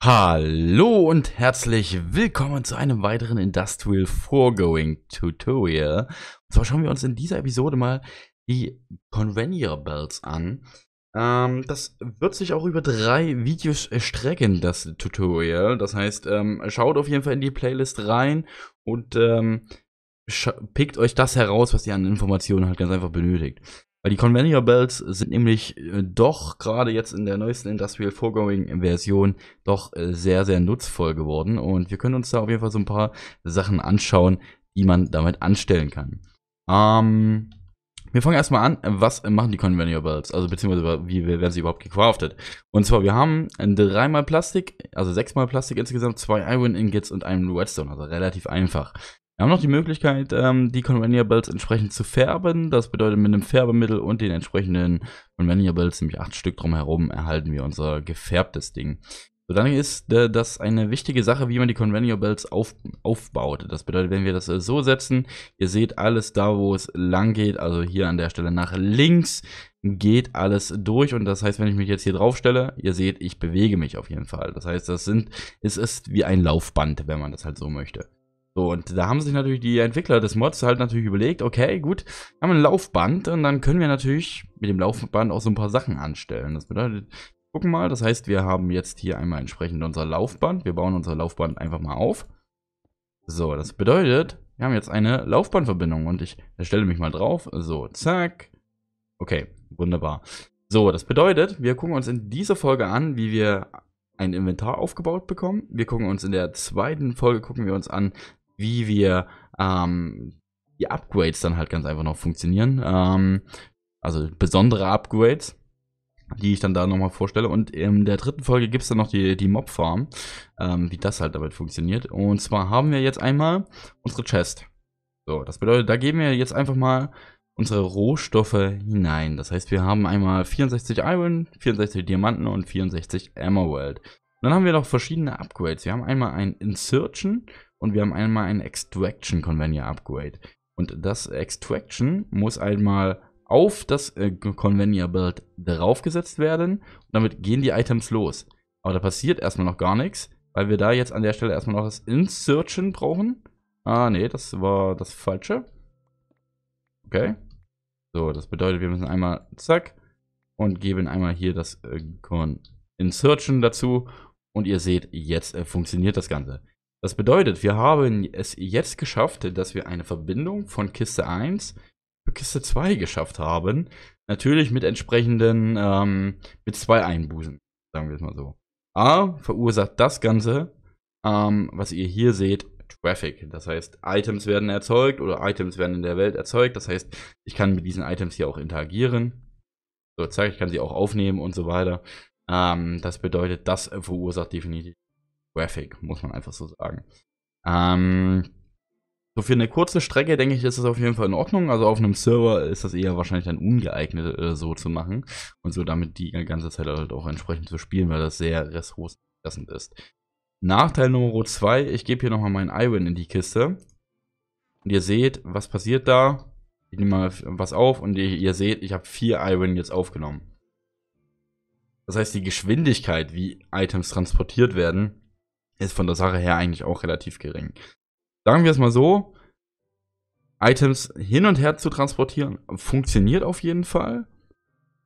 Hallo und herzlich willkommen zu einem weiteren Industrial Foregoing Tutorial. Und zwar schauen wir uns in dieser Episode mal die Convenier Belts an. Ähm, das wird sich auch über drei Videos strecken, das Tutorial. Das heißt, ähm, schaut auf jeden Fall in die Playlist rein und ähm, pickt euch das heraus, was ihr an Informationen halt ganz einfach benötigt. Weil die Conveyor Belts sind nämlich äh, doch gerade jetzt in der neuesten Industrial Foregoing Version doch äh, sehr, sehr nutzvoll geworden. Und wir können uns da auf jeden Fall so ein paar Sachen anschauen, die man damit anstellen kann. Ähm, wir fangen erstmal an, was machen die Conveyor Belts? Also beziehungsweise wie werden sie überhaupt gecraftet? Und zwar, wir haben dreimal Plastik, also sechsmal Plastik insgesamt, zwei Iron Ingots und einen Redstone, also relativ einfach. Wir haben noch die Möglichkeit, ähm, die Convenables entsprechend zu färben. Das bedeutet, mit einem Färbemittel und den entsprechenden Convenables, nämlich acht Stück drumherum, erhalten wir unser gefärbtes Ding. So, dann ist äh, das eine wichtige Sache, wie man die Convenables auf, aufbaut. Das bedeutet, wenn wir das äh, so setzen, ihr seht alles da, wo es lang geht, also hier an der Stelle nach links, geht alles durch und das heißt, wenn ich mich jetzt hier drauf stelle, ihr seht, ich bewege mich auf jeden Fall. Das heißt, das sind, es ist wie ein Laufband, wenn man das halt so möchte. So, und da haben sich natürlich die Entwickler des Mods halt natürlich überlegt, okay, gut, wir haben ein Laufband und dann können wir natürlich mit dem Laufband auch so ein paar Sachen anstellen. Das bedeutet, gucken mal, das heißt, wir haben jetzt hier einmal entsprechend unser Laufband. Wir bauen unser Laufband einfach mal auf. So, das bedeutet, wir haben jetzt eine Laufbahnverbindung und ich erstelle mich mal drauf. So, zack. Okay, wunderbar. So, das bedeutet, wir gucken uns in dieser Folge an, wie wir ein Inventar aufgebaut bekommen. Wir gucken uns in der zweiten Folge, gucken wir uns an, wie wir ähm, die Upgrades dann halt ganz einfach noch funktionieren. Ähm, also besondere Upgrades, die ich dann da nochmal vorstelle. Und in der dritten Folge gibt es dann noch die, die Mob-Farm, ähm, wie das halt damit funktioniert. Und zwar haben wir jetzt einmal unsere Chest. So, das bedeutet, da geben wir jetzt einfach mal unsere Rohstoffe hinein. Das heißt, wir haben einmal 64 Iron, 64 Diamanten und 64 Emerald. dann haben wir noch verschiedene Upgrades. Wir haben einmal ein Insertion, und wir haben einmal ein Extraction Conveyor Upgrade. Und das Extraction muss einmal auf das äh, Conveyor Build draufgesetzt werden und damit gehen die Items los. Aber da passiert erstmal noch gar nichts, weil wir da jetzt an der Stelle erstmal noch das Insertion brauchen. Ah, nee, das war das Falsche. Okay. So, das bedeutet, wir müssen einmal zack und geben einmal hier das äh, Insertion dazu. Und ihr seht, jetzt äh, funktioniert das Ganze. Das bedeutet, wir haben es jetzt geschafft, dass wir eine Verbindung von Kiste 1 für Kiste 2 geschafft haben. Natürlich mit entsprechenden, ähm, mit zwei Einbußen, sagen wir es mal so. A verursacht das Ganze, ähm, was ihr hier seht, Traffic. Das heißt, Items werden erzeugt oder Items werden in der Welt erzeugt. Das heißt, ich kann mit diesen Items hier auch interagieren. So, zeige ich kann sie auch aufnehmen und so weiter. Ähm, das bedeutet, das verursacht definitiv graphic, muss man einfach so sagen. Ähm, so für eine kurze Strecke, denke ich, ist das auf jeden Fall in Ordnung. Also auf einem Server ist das eher wahrscheinlich dann ungeeignet, äh, so zu machen. Und so damit die ganze Zeit halt auch entsprechend zu spielen, weil das sehr ressourcenlassend ist. Nachteil Nummer 2, ich gebe hier nochmal meinen Iron in die Kiste. Und ihr seht, was passiert da. Ich nehme mal was auf und ihr, ihr seht, ich habe vier Iron jetzt aufgenommen. Das heißt, die Geschwindigkeit, wie Items transportiert werden, ist von der Sache her eigentlich auch relativ gering. Sagen wir es mal so, Items hin und her zu transportieren funktioniert auf jeden Fall.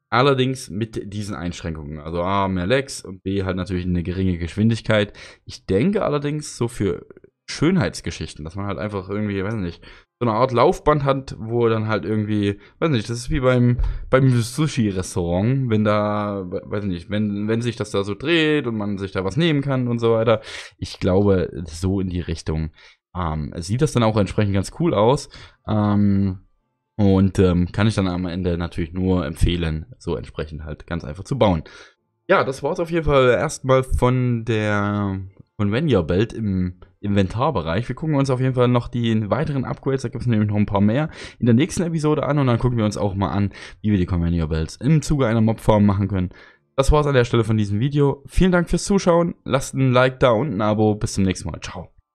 Allerdings mit diesen Einschränkungen. Also A, mehr Lex und B, halt natürlich eine geringe Geschwindigkeit. Ich denke allerdings, so für Schönheitsgeschichten, dass man halt einfach irgendwie, weiß nicht, so eine Art Laufband hat, wo dann halt irgendwie, weiß nicht, das ist wie beim, beim Sushi-Restaurant, wenn da, weiß nicht, wenn, wenn sich das da so dreht und man sich da was nehmen kann und so weiter. Ich glaube, so in die Richtung ähm, sieht das dann auch entsprechend ganz cool aus. Ähm, und ähm, kann ich dann am Ende natürlich nur empfehlen, so entsprechend halt ganz einfach zu bauen. Ja, das war es auf jeden Fall erstmal von der von When Belt im Inventarbereich. Wir gucken uns auf jeden Fall noch die weiteren Upgrades, da gibt es nämlich noch ein paar mehr, in der nächsten Episode an und dann gucken wir uns auch mal an, wie wir die Conveyor Belts im Zuge einer Mobfarm machen können. Das war's an der Stelle von diesem Video. Vielen Dank fürs Zuschauen. Lasst ein Like da und ein Abo. Bis zum nächsten Mal. Ciao.